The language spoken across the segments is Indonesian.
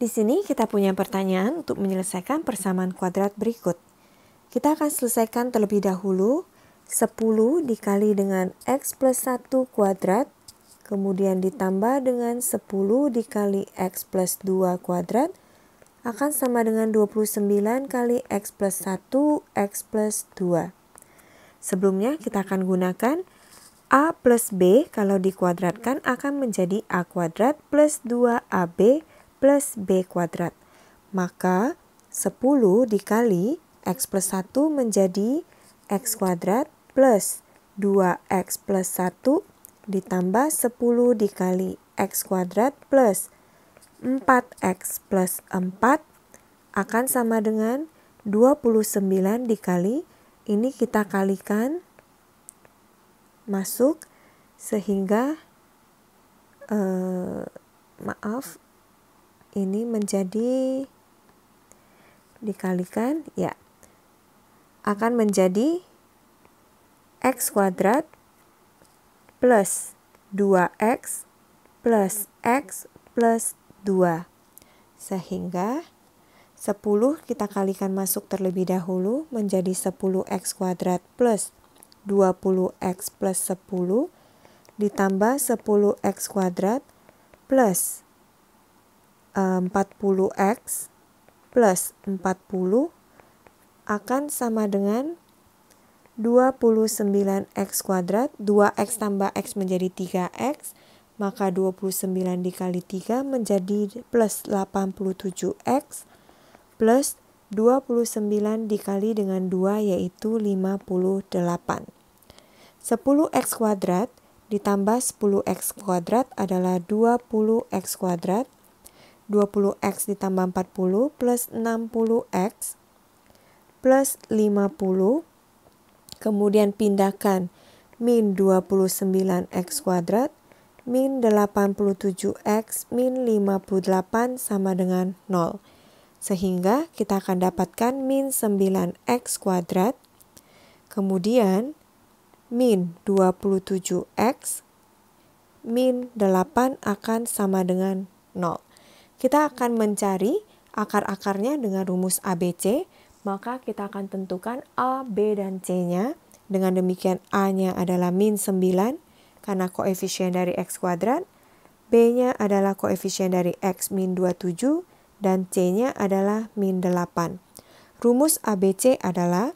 Di sini kita punya pertanyaan untuk menyelesaikan persamaan kuadrat berikut. Kita akan selesaikan terlebih dahulu 10 dikali dengan X plus 1 kuadrat, kemudian ditambah dengan 10 dikali X plus 2 kuadrat, akan sama dengan 29 kali X plus 1, X plus 2. Sebelumnya kita akan gunakan A plus B kalau dikuadratkan akan menjadi A kuadrat plus 2AB plus B kuadrat. Maka 10 dikali X plus 1 menjadi X kuadrat plus 2X plus 1 ditambah 10 dikali X kuadrat plus 4X plus 4 akan sama dengan 29 dikali ini kita kalikan masuk sehingga eh, maaf ini menjadi dikalikan ya akan menjadi x kuadrat plus 2x plus x plus 2 sehingga 10 kita kalikan masuk terlebih dahulu menjadi 10x kuadrat plus 20x plus 10 ditambah 10x kuadrat plus 40x plus 40 akan sama dengan 29x kuadrat, 2x tambah x menjadi 3x, maka 29 dikali 3 menjadi plus 87x plus 29 dikali dengan 2 yaitu 58. 10x kuadrat ditambah 10x kuadrat adalah 20x kuadrat 20x ditambah 40 plus 60x plus 50 kemudian pindahkan min 29x kuadrat min 87x min 58 sama dengan 0 sehingga kita akan dapatkan min 9x kuadrat kemudian min 27x min 8 akan sama dengan 0 kita akan mencari akar-akarnya dengan rumus ABC, maka kita akan tentukan A, B, dan C-nya. Dengan demikian A-nya adalah min 9 karena koefisien dari X kuadrat, B-nya adalah koefisien dari X min 27, dan C-nya adalah min 8. Rumus ABC adalah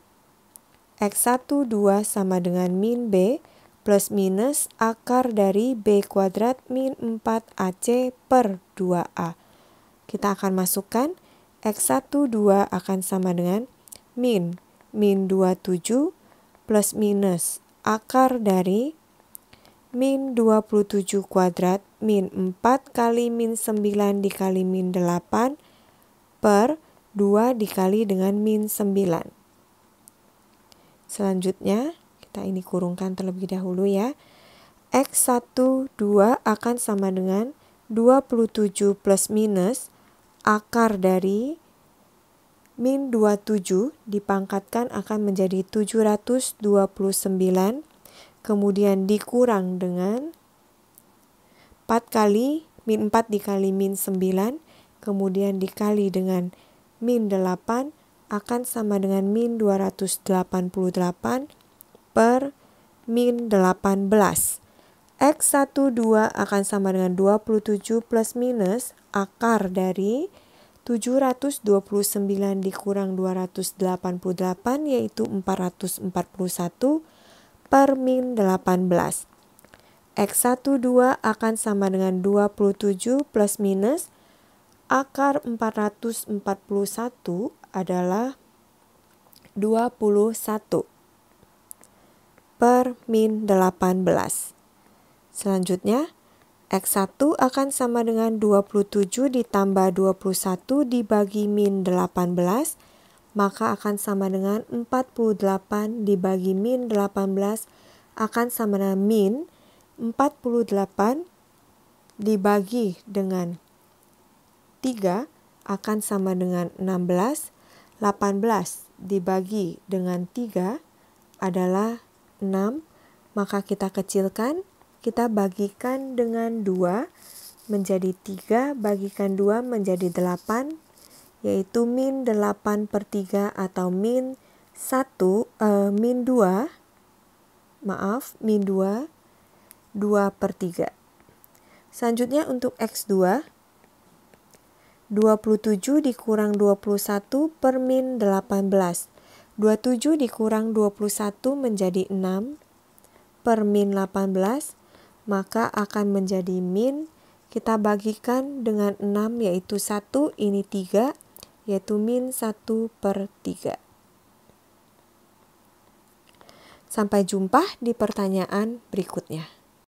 X1, 2 sama dengan min B plus minus akar dari B kuadrat min 4AC per 2A. Kita akan masukkan X12 akan sama dengan min, min 27 plus minus akar dari min 27 kuadrat min 4 kali min 9 dikali min 8 per 2 dikali dengan min 9. Selanjutnya, kita ini kurungkan terlebih dahulu ya. X12 akan sama dengan 27 plus minus akar dari min 27 dipangkatkan akan menjadi 729 kemudian dikurang dengan 4 kali min 4 dikali min 9 kemudian dikali dengan min 8 akan sama dengan min 288 per min 18 X12 akan sama dengan 27 plus minus akar dari 729 dikurang 288 yaitu 441 per min 18. X12 akan sama dengan 27 plus minus akar 441 adalah 21 per min 18. Selanjutnya, X1 akan sama dengan 27 ditambah 21 dibagi min 18, maka akan sama dengan 48 dibagi min 18 akan sama dengan min 48 dibagi dengan 3 akan sama dengan 16, 18 dibagi dengan 3 adalah 6, maka kita kecilkan kita bagikan dengan 2 menjadi 3, bagikan 2 menjadi 8, yaitu min 8 per 3 atau min 1, eh, min 2, maaf, min 2, 2 per 3. Selanjutnya untuk X2, 27 dikurang 21 per min 18. 27 dikurang 21 menjadi 6 per min 18 maka akan menjadi min. Kita bagikan dengan 6 yaitu 1, ini 3, yaitu min 1 per 3. Sampai jumpa di pertanyaan berikutnya.